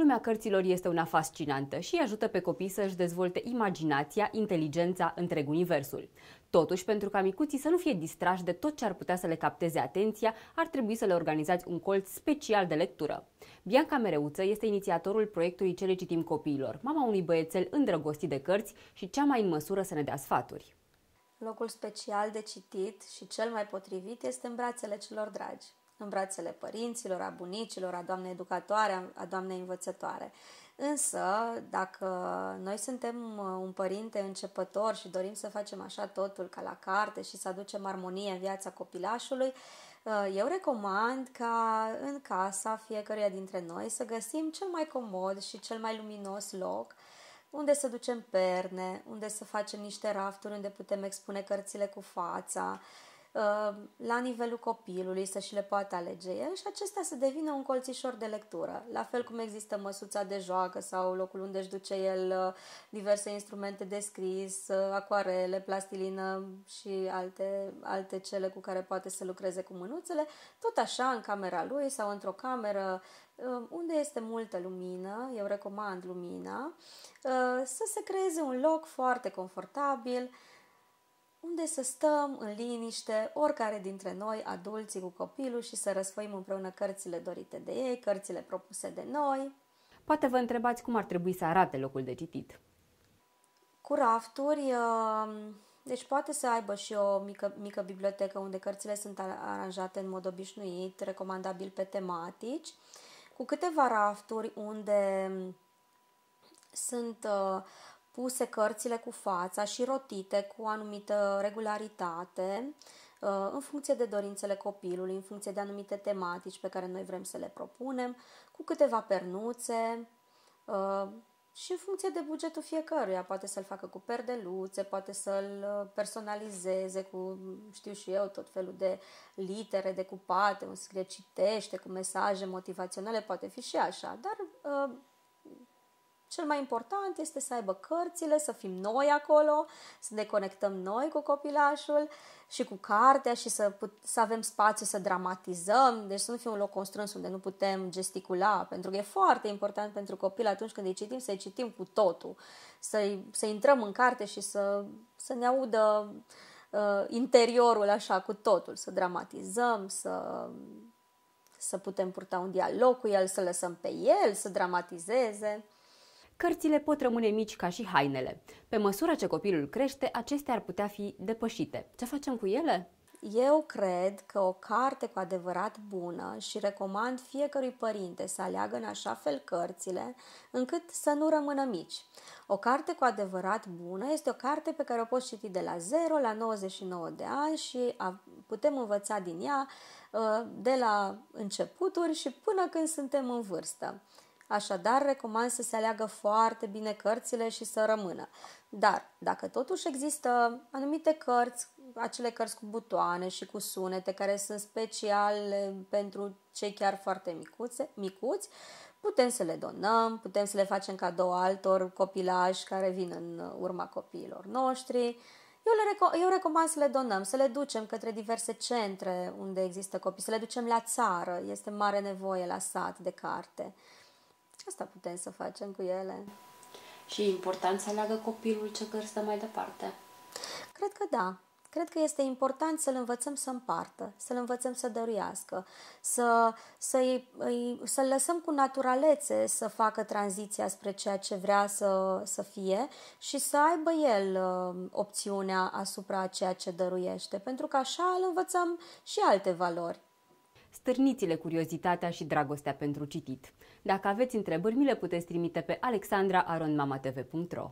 Lumea cărților este una fascinantă și ajută pe copii să-și dezvolte imaginația, inteligența, întreg universul. Totuși, pentru ca micuții să nu fie distrași de tot ce ar putea să le capteze atenția, ar trebui să le organizați un colț special de lectură. Bianca Mereuță este inițiatorul proiectului Cele citim copiilor, mama unui băiețel îndrăgostit de cărți și cea mai în măsură să ne dea sfaturi. Locul special de citit și cel mai potrivit este în brațele celor dragi în brațele părinților, a bunicilor, a doamnei educatoare, a doamnei învățătoare. Însă, dacă noi suntem uh, un părinte începător și dorim să facem așa totul ca la carte și să aducem armonie în viața copilașului, uh, eu recomand ca în casa fiecăruia dintre noi să găsim cel mai comod și cel mai luminos loc unde să ducem perne, unde să facem niște rafturi, unde putem expune cărțile cu fața, Uh, la nivelul copilului să și le poată alege el și acesta să devină un colțișor de lectură. La fel cum există măsuța de joacă sau locul unde își duce el uh, diverse instrumente de scris, uh, acuarele, plastilină și alte, alte cele cu care poate să lucreze cu mânuțele, tot așa în camera lui sau într-o cameră unde este multă lumină, eu recomand lumina, să se creeze un loc foarte confortabil, unde să stăm în liniște, oricare dintre noi, adulții cu copilul, și să răsfoim împreună cărțile dorite de ei, cărțile propuse de noi. Poate vă întrebați cum ar trebui să arate locul de citit. Cu rafturi, uh, deci poate să aibă și o mică, mică bibliotecă unde cărțile sunt aranjate în mod obișnuit, recomandabil pe tematici, cu câteva rafturi unde sunt uh, puse cărțile cu fața și rotite cu anumită regularitate, uh, în funcție de dorințele copilului, în funcție de anumite tematici pe care noi vrem să le propunem, cu câteva pernuțe uh, și în funcție de bugetul fiecăruia. Poate să-l facă cu perdeluțe, poate să-l uh, personalizeze cu, știu și eu, tot felul de litere decupate, un scrie citește, cu mesaje motivaționale, poate fi și așa, dar cel mai important este să aibă cărțile, să fim noi acolo, să ne conectăm noi cu copilașul și cu cartea și să, put- să avem spațiu să dramatizăm, deci să nu fie un loc constrâns unde nu putem gesticula, pentru că e foarte important pentru copil atunci când îi citim să-i citim cu totul, să, să intrăm în carte și să, să ne audă uh, interiorul așa cu totul, să dramatizăm, să să putem purta un dialog cu el, să lăsăm pe el să dramatizeze. Cărțile pot rămâne mici ca și hainele. Pe măsură ce copilul crește, acestea ar putea fi depășite. Ce facem cu ele? Eu cred că o carte cu adevărat bună și recomand fiecărui părinte să aleagă în așa fel cărțile încât să nu rămână mici. O carte cu adevărat bună este o carte pe care o poți citi de la 0 la 99 de ani și putem învăța din ea uh, de la începuturi și până când suntem în vârstă. Așadar, recomand să se aleagă foarte bine cărțile și să rămână. Dar, dacă totuși există anumite cărți, acele cărți cu butoane și cu sunete, care sunt speciale pentru cei chiar foarte micuțe, micuți, putem să le donăm, putem să le facem cadou altor copilași care vin în urma copiilor noștri, eu, le reco- eu recomand să le donăm, să le ducem către diverse centre unde există copii, să le ducem la țară, este mare nevoie la sat de carte ce asta putem să facem cu ele. Și e important să aleagă copilul ce cărți mai departe. Cred că da. Cred că este important să-l învățăm să împartă, să-l învățăm să dăruiască, să, să îi, să-l lăsăm cu naturalețe să facă tranziția spre ceea ce vrea să, să fie și să aibă el uh, opțiunea asupra ceea ce dăruiește, pentru că așa îl învățăm și alte valori stârniți-le curiozitatea și dragostea pentru citit. Dacă aveți întrebări, mi le puteți trimite pe alexandraaronmamatv.ro